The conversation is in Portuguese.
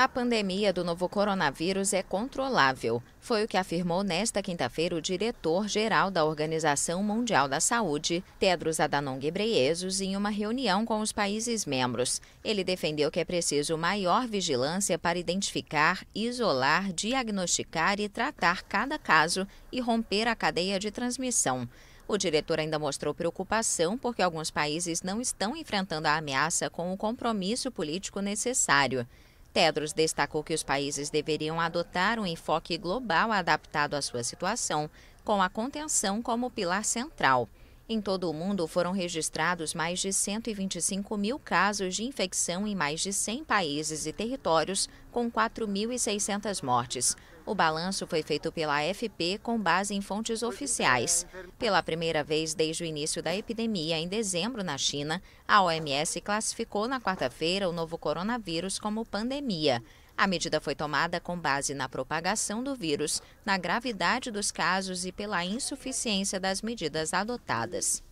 A pandemia do novo coronavírus é controlável. Foi o que afirmou nesta quinta-feira o diretor-geral da Organização Mundial da Saúde, Tedros Adhanom Ghebreyesus, em uma reunião com os países membros. Ele defendeu que é preciso maior vigilância para identificar, isolar, diagnosticar e tratar cada caso e romper a cadeia de transmissão. O diretor ainda mostrou preocupação porque alguns países não estão enfrentando a ameaça com o compromisso político necessário. Tedros destacou que os países deveriam adotar um enfoque global adaptado à sua situação, com a contenção como pilar central. Em todo o mundo foram registrados mais de 125 mil casos de infecção em mais de 100 países e territórios com 4.600 mortes. O balanço foi feito pela AFP com base em fontes oficiais. Pela primeira vez desde o início da epidemia, em dezembro, na China, a OMS classificou na quarta-feira o novo coronavírus como pandemia. A medida foi tomada com base na propagação do vírus, na gravidade dos casos e pela insuficiência das medidas adotadas.